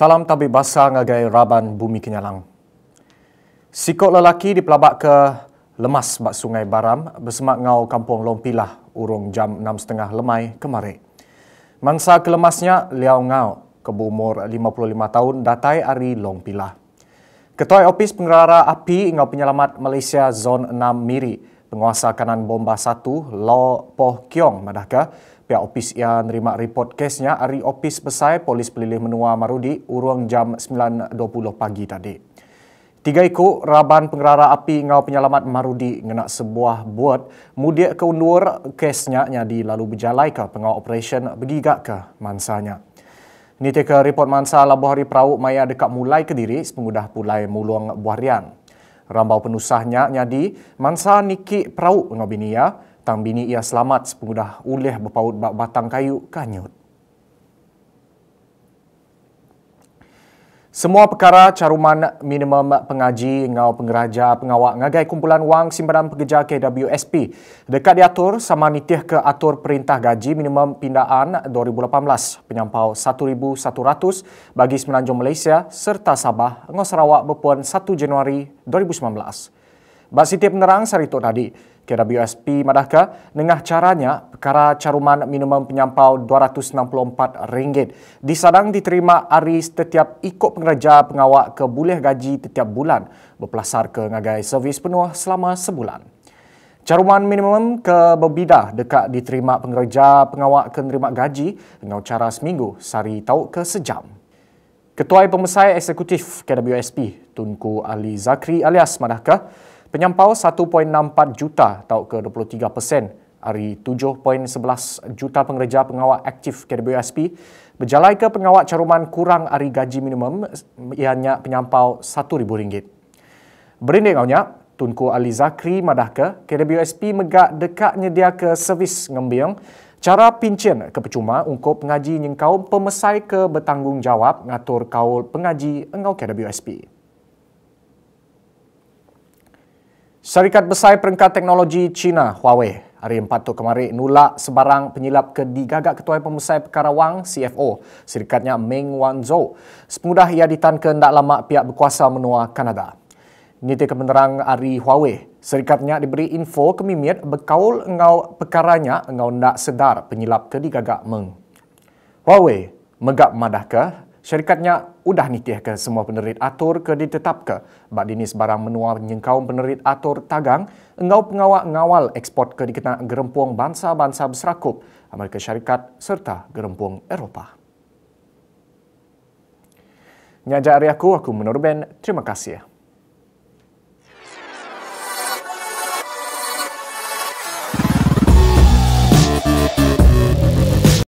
Salam tabi basa ngagai raban bumi kenyalang. Sikok lelaki di pelabak ke lemas bak sungai Baram bersemak ngau kampung Lompilah urung jam 6.30 lemai kemarin. Mansa kelemasnya liau ngau ke umur 55 tahun datai ari Lompilah. Ketua Opis Pengerara Api ngau penyelamat Malaysia Zon 6 Miri penguasa kanan bomba satu Lo Poh Kiong madahka pihak opis yang nerima report kesnya hari opis besar polis pelilih menua marudi urung jam 9.20 pagi tadi. Tiga ikut raban pengerara api ngau penyelamat marudi ngena sebuah buat mudik ke undur kesnya nyadi lalu berjalai ke pengawal operation begigak ke mansanya. Ini teka report mansa labuh hari perahu maya dekat mulai ke diri sepengudah pulai mulung buah rian. Rambau penusahnya nyadi, mansa niki perauk ngobini tang bini ia selamat sepengudah ulih berpaut batang kayu kanyut. Semua perkara caruman minimum pengaji ngau pengeraja pengawak ngagai kumpulan wang simpanan pekerja KWSP dekat diatur sama nitih ke atur perintah gaji minimum pindaan 2018 penyampau 1100 bagi semenanjung Malaysia serta Sabah ngau Sarawak berpuan 1 Januari 2019. Bak Siti Penerang Sarito tadi. KWSP Madaka nengah caranya perkara caruman minimum penyampau RM264 disadang diterima aris setiap ikut pengerja pengawak ke buleh gaji setiap bulan berpelasar ke ngagai servis penuh selama sebulan. Caruman minimum ke berbidah dekat diterima pengerja pengawak ke nerima gaji dengan cara seminggu sari tau ke sejam. Ketua Pemesai Eksekutif KWSP Tunku Ali Zakri alias Madaka penyampau 1.64 juta atau ke 23 persen hari 7.11 juta pengerja pengawal aktif KWSP berjalan ke pengawal caruman kurang dari gaji minimum ianya penyampau RM1,000. Berinding awnya, Tunku Ali Zakri ke KWSP megak dekat nyedia ke servis ngembiang cara pincin ke percuma untuk pengaji nyengkau pemesai ke bertanggungjawab ngatur kaul pengaji engkau KWSP. Syarikat besar peringkat teknologi China, Huawei, hari Empat tu kemarin nulak sebarang penyilap ke digagak ketua pembesar perkara wang CFO syarikatnya Meng Wanzhou semudah ia ditankan tidak lama pihak berkuasa menua Kanada. Niti kebenaran Ari Huawei, syarikatnya diberi info kemimit berkaul engau perkaranya engau tidak sedar penyilap ke digagak Meng. Huawei, megap madah ke Syarikatnya udah nitih ke semua penerit atur ke ditetap ke. Bak dinis barang menua nyengkau penerit atur tagang, engau pengawak ngawal ekspor ke dikena gerempuang bangsa-bangsa berserakup, Amerika Syarikat serta gerempuang Eropah. Nyajak hari aku, aku menurut Terima kasih.